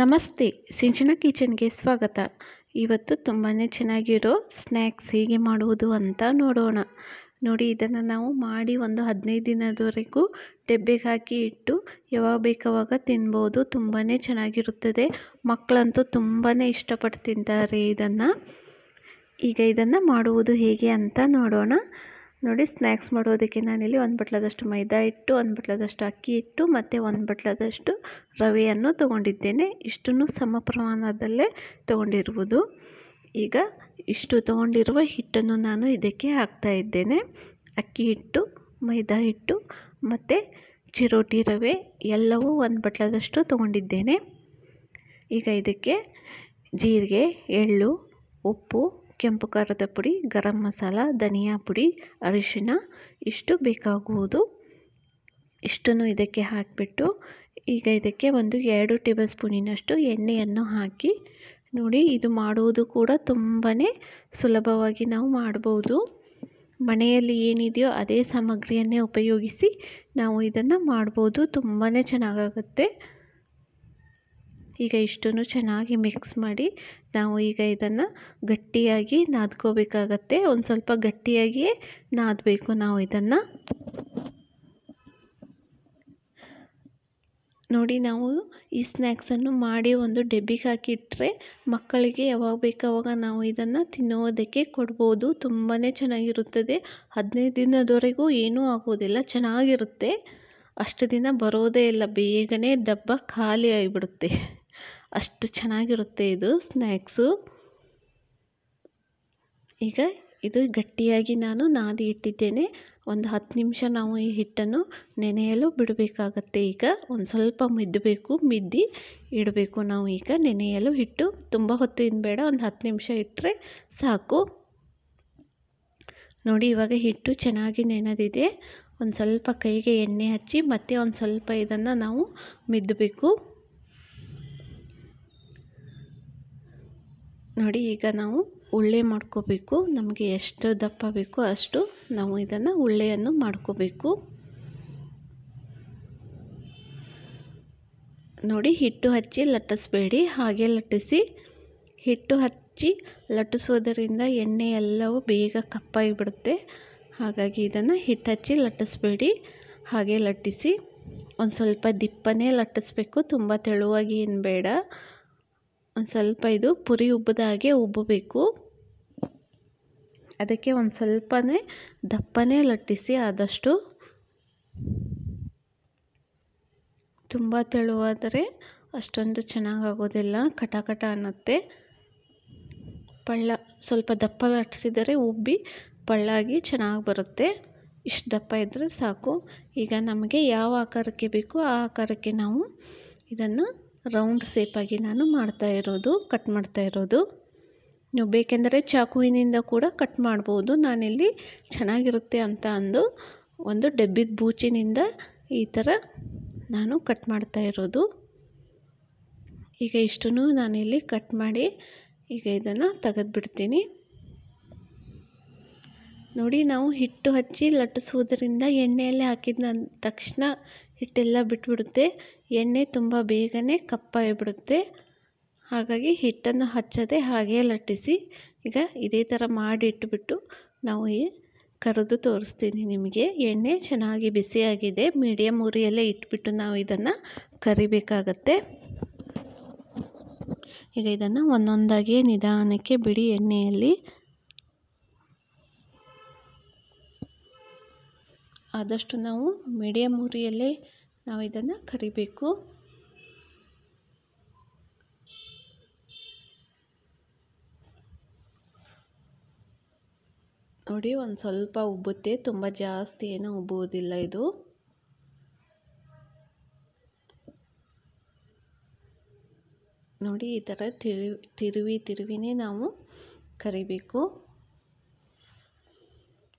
ನಮಸ್ತೆ ಸಿಂಚನ ಕಿಚನ್ಗೆ ಸ್ವಾಗತ ಇವತ್ತು ತುಂಬಾ ಚೆನ್ನಾಗಿರೋ ಸ್ನ್ಯಾಕ್ಸ್ ಹೇಗೆ ಮಾಡುವುದು ಅಂತ ನೋಡೋಣ ನೋಡಿ ಇದನ್ನು ನಾವು ಮಾಡಿ ಒಂದು ಹದಿನೈದು ದಿನದವರೆಗೂ ಡಬ್ಬೆಗೆ ಹಾಕಿ ಇಟ್ಟು ಯಾವಾಗ ಬೇಕಾವಾಗ ತಿನ್ಬೋದು ತುಂಬಾ ಚೆನ್ನಾಗಿರುತ್ತದೆ ಮಕ್ಕಳಂತೂ ತುಂಬಾ ಇಷ್ಟಪಟ್ಟು ತಿಂತಾರೆ ಇದನ್ನು ಈಗ ಇದನ್ನು ಮಾಡುವುದು ಹೇಗೆ ಅಂತ ನೋಡೋಣ ನೋಡಿ ಸ್ನ್ಯಾಕ್ಸ್ ಮಾಡೋದಕ್ಕೆ ನಾನಿಲ್ಲಿ ಒಂದು ಬಟ್ಲದಷ್ಟು ಮೈದಾ ಹಿಟ್ಟು ಒಂದು ಬಟ್ಲದಷ್ಟು ಅಕ್ಕಿ ಹಿಟ್ಟು ಮತ್ತು ಒಂದು ಬಟ್ಲದಷ್ಟು ರವೆಯನ್ನು ತೊಗೊಂಡಿದ್ದೇನೆ ಇಷ್ಟನ್ನು ಸಮ ಪ್ರಮಾಣದಲ್ಲೇ ತೊಗೊಂಡಿರುವುದು ಈಗ ಇಷ್ಟು ತೊಗೊಂಡಿರುವ ಹಿಟ್ಟನ್ನು ನಾನು ಇದಕ್ಕೆ ಹಾಕ್ತಾ ಇದ್ದೇನೆ ಅಕ್ಕಿ ಹಿಟ್ಟು ಮೈದಾ ಹಿಟ್ಟು ಮತ್ತು ಚಿರೋಟಿ ರವೆ ಎಲ್ಲವೂ ಒಂದು ಬಟ್ಲದಷ್ಟು ತೊಗೊಂಡಿದ್ದೇನೆ ಈಗ ಇದಕ್ಕೆ ಜೀರಿಗೆ ಎಳ್ಳು ಉಪ್ಪು ಕೆಂಪು ಖಾರದ ಪುಡಿ ಗರಂ ಮಸಾಲ ಧನಿಯಾ ಪುಡಿ ಅರಿಶಿನ ಇಷ್ಟು ಬೇಕಾಗುವುದು ಇಷ್ಟನ್ನು ಇದಕ್ಕೆ ಹಾಕಿಬಿಟ್ಟು ಈಗ ಇದಕ್ಕೆ ಒಂದು ಎರಡು ಟೇಬಲ್ ಸ್ಪೂನಿನಷ್ಟು ಎಣ್ಣೆಯನ್ನು ಹಾಕಿ ನೋಡಿ ಇದು ಮಾಡುವುದು ಕೂಡ ತುಂಬಾ ಸುಲಭವಾಗಿ ನಾವು ಮಾಡ್ಬೋದು ಮನೆಯಲ್ಲಿ ಏನಿದೆಯೋ ಅದೇ ಸಾಮಗ್ರಿಯನ್ನೇ ಉಪಯೋಗಿಸಿ ನಾವು ಇದನ್ನು ಮಾಡ್ಬೋದು ತುಂಬಾ ಚೆನ್ನಾಗಾಗುತ್ತೆ ಈಗ ಇಷ್ಟನ್ನು ಚೆನ್ನಾಗಿ ಮಿಕ್ಸ್ ಮಾಡಿ ನಾವು ಈಗ ಇದನ್ನು ಗಟ್ಟಿಯಾಗಿ ನಾದ್ಕೋಬೇಕಾಗತ್ತೆ ಒಂದು ಸ್ವಲ್ಪ ಗಟ್ಟಿಯಾಗಿಯೇ ನಾದಬೇಕು ನಾವು ಇದನ್ನು ನೋಡಿ ನಾವು ಈ ಸ್ನ್ಯಾಕ್ಸನ್ನು ಮಾಡಿ ಒಂದು ಡೆಬ್ಬಿಗೆ ಹಾಕಿಟ್ಟರೆ ಮಕ್ಕಳಿಗೆ ಯಾವಾಗ ಬೇಕಾವಾಗ ನಾವು ಇದನ್ನು ತಿನ್ನೋದಕ್ಕೆ ಕೊಡ್ಬೋದು ತುಂಬಾ ಚೆನ್ನಾಗಿರುತ್ತದೆ ಹದಿನೈದು ದಿನದವರೆಗೂ ಏನೂ ಆಗೋದಿಲ್ಲ ಚೆನ್ನಾಗಿರುತ್ತೆ ಅಷ್ಟು ದಿನ ಬರೋದೇ ಇಲ್ಲ ಬೇಗನೆ ಡಬ್ಬ ಖಾಲಿ ಆಗಿಬಿಡುತ್ತೆ ಅಷ್ಟು ಚೆನ್ನಾಗಿರುತ್ತೆ ಇದು ಸ್ನ್ಯಾಕ್ಸು ಈಗ ಇದು ಗಟ್ಟಿಯಾಗಿ ನಾನು ನಾದಿ ಇಟ್ಟಿದ್ದೇನೆ ಒಂದು ಹತ್ತು ನಿಮಿಷ ನಾವು ಈ ಹಿಟ್ಟನ್ನು ನೆನೆಯಲು ಬಿಡಬೇಕಾಗತ್ತೆ ಈಗ ಒಂದು ಸ್ವಲ್ಪ ಮಿದ್ದಬೇಕು ಮಿದ್ದಿ ಇಡಬೇಕು ನಾವು ಈಗ ನೆನೆಯಲು ಹಿಟ್ಟು ತುಂಬ ಹೊತ್ತು ಇನ್ಬೇಡ ಬೇಡ ಒಂದು ಹತ್ತು ನಿಮಿಷ ಇಟ್ಟರೆ ಸಾಕು ನೋಡಿ ಇವಾಗ ಹಿಟ್ಟು ಚೆನ್ನಾಗಿ ನೆನೆದಿದೆ ಒಂದು ಸ್ವಲ್ಪ ಕೈಗೆ ಎಣ್ಣೆ ಹಚ್ಚಿ ಮತ್ತೆ ಒಂದು ಸ್ವಲ್ಪ ಇದನ್ನು ನಾವು ಮಿದ್ದಬೇಕು ನೋಡಿ ಈಗ ನಾವು ಉಳ್ಳೆ ಮಾಡ್ಕೋಬೇಕು ನಮಗೆ ಎಷ್ಟು ದಪ್ಪ ಬೇಕೋ ಅಷ್ಟು ನಾವು ಇದನ್ನು ಉಳ್ಳೆಯನ್ನು ಮಾಡ್ಕೋಬೇಕು ನೋಡಿ ಹಿಟ್ಟು ಹಚ್ಚಿ ಲಟ್ಟಿಸ್ಬೇಡಿ ಹಾಗೆ ಲಟ್ಟಿಸಿ ಹಿಟ್ಟು ಹಚ್ಚಿ ಲಟ್ಟಿಸೋದರಿಂದ ಎಣ್ಣೆ ಎಲ್ಲವೂ ಬೇಗ ಬಿಡುತ್ತೆ ಹಾಗಾಗಿ ಇದನ್ನು ಹಿಟ್ಟು ಹಚ್ಚಿ ಲಟ್ಟಿಸ್ಬೇಡಿ ಹಾಗೆ ಲಟ್ಟಿಸಿ ಒಂದು ಸ್ವಲ್ಪ ದಿಪ್ಪನೇ ಲಟ್ಟಿಸ್ಬೇಕು ತುಂಬ ತೆಳುವಾಗಿ ಏನು ಬೇಡ ಒಂದು ಸ್ವಲ್ಪ ಇದು ಪುರಿ ಉಬ್ಬದ ಹಾಗೆ ಉಬ್ಬಬೇಕು ಅದಕ್ಕೆ ಒಂದು ಸ್ವಲ್ಪನೇ ದಪ್ಪನೇ ಲಟ್ಟಿಸಿ ಆದಷ್ಟು ತುಂಬ ತೆಳುವಾದರೆ ಅಷ್ಟೊಂದು ಚೆನ್ನಾಗಾಗೋದಿಲ್ಲ ಕಟ ಕಟ ಅನ್ನತ್ತೆ ಪಳ್ಳ ಸ್ವಲ್ಪ ದಪ್ಪ ಲಟ್ಟಿಸಿದರೆ ಉಬ್ಬಿ ಪಳ್ಳಾಗಿ ಚೆನ್ನಾಗಿ ಬರುತ್ತೆ ಇಷ್ಟು ದಪ್ಪ ಇದ್ದರೆ ಸಾಕು ಈಗ ನಮಗೆ ಯಾವ ಆಕಾರಕ್ಕೆ ಬೇಕು ಆ ಆಕಾರಕ್ಕೆ ನಾವು ಇದನ್ನು ರೌಂಡ್ ಸೇಪಾಗಿ ನಾನು ಮಾಡ್ತಾ ಇರೋದು ಕಟ್ ಮಾಡ್ತಾ ಇರೋದು ನೀವು ಬೇಕೆಂದರೆ ಚಾಕುವಿನಿಂದ ಕೂಡ ಕಟ್ ಮಾಡ್ಬೋದು ನಾನಿಲ್ಲಿ ಚೆನ್ನಾಗಿರುತ್ತೆ ಅಂತ ಅಂದು ಒಂದು ಡಬ್ಬಿದ ಬೂಚಿನಿಂದ ಈ ಥರ ನಾನು ಕಟ್ ಮಾಡ್ತಾ ಇರೋದು ಈಗ ಇಷ್ಟನ್ನು ನಾನಿಲ್ಲಿ ಕಟ್ ಮಾಡಿ ಈಗ ಇದನ್ನು ತೆಗೆದುಬಿಡ್ತೀನಿ ನೋಡಿ ನಾವು ಹಿಟ್ಟು ಹಚ್ಚಿ ಲಟ್ಟಿಸುವುದರಿಂದ ಎಣ್ಣೆಯಲ್ಲಿ ಹಾಕಿದ ತಕ್ಷಣ ಹಿಟ್ಟೆಲ್ಲ ಬಿಟ್ಬಿಡುತ್ತೆ ಎಣ್ಣೆ ತುಂಬ ಬೇಗನೆ ಕಪ್ಪಾಗಿಬಿಡುತ್ತೆ ಹಾಗಾಗಿ ಹಿಟ್ಟನ್ನು ಹಚ್ಚದೆ ಹಾಗೇ ಲಟ್ಟಿಸಿ ಈಗ ಇದೇ ಥರ ಮಾಡಿ ಇಟ್ಬಿಟ್ಟು ನಾವು ಈ ಕರೆದು ತೋರಿಸ್ತೀನಿ ನಿಮಗೆ ಎಣ್ಣೆ ಚೆನ್ನಾಗಿ ಬಿಸಿಯಾಗಿದೆ ಮೀಡಿಯಮ್ ಉರಿಯಲ್ಲೇ ಇಟ್ಬಿಟ್ಟು ನಾವು ಇದನ್ನು ಕರಿಬೇಕಾಗತ್ತೆ ಈಗ ಇದನ್ನು ಒಂದೊಂದಾಗಿ ನಿಧಾನಕ್ಕೆ ಬಿಡಿ ಎಣ್ಣೆಯಲ್ಲಿ ಆದಷ್ಟು ನಾವು ಮೀಡಿಯಮ್ ಉರಿಯಲ್ಲೇ ನಾವು ಇದನ್ನು ಕರಿಬೇಕು ನೋಡಿ ಒಂದು ಸ್ವಲ್ಪ ಉಬ್ಬುತ್ತೆ ತುಂಬ ಜಾಸ್ತಿ ಏನೂ ಉಬ್ಬುವುದಿಲ್ಲ ಇದು ನೋಡಿ ಈ ಥರ ತಿರುವಿ ತಿರುವಿ ತಿರುವಿನೇ ನಾವು ಕರಿಬೇಕು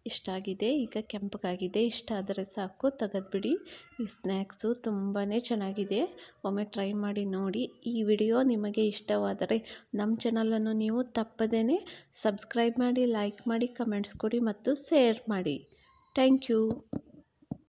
ಇಷ್ಟಾಗಿದೆ ಈಗ ಕೆಂಪಗಾಗಿದೆ ಇಷ್ಟ ಆದರೆ ಸಾಕು ತೆಗೆದ್ಬಿಡಿ ಈ ಸ್ನ್ಯಾಕ್ಸು ತುಂಬಾ ಚೆನ್ನಾಗಿದೆ ಒಮ್ಮೆ ಟ್ರೈ ಮಾಡಿ ನೋಡಿ ಈ ವಿಡಿಯೋ ನಿಮಗೆ ಇಷ್ಟವಾದರೆ ನಮ್ಮ ಚಾನಲನ್ನು ನೀವು ತಪ್ಪದೇ ಸಬ್ಸ್ಕ್ರೈಬ್ ಮಾಡಿ ಲೈಕ್ ಮಾಡಿ ಕಮೆಂಟ್ಸ್ ಕೊಡಿ ಮತ್ತು ಶೇರ್ ಮಾಡಿ ಥ್ಯಾಂಕ್ ಯು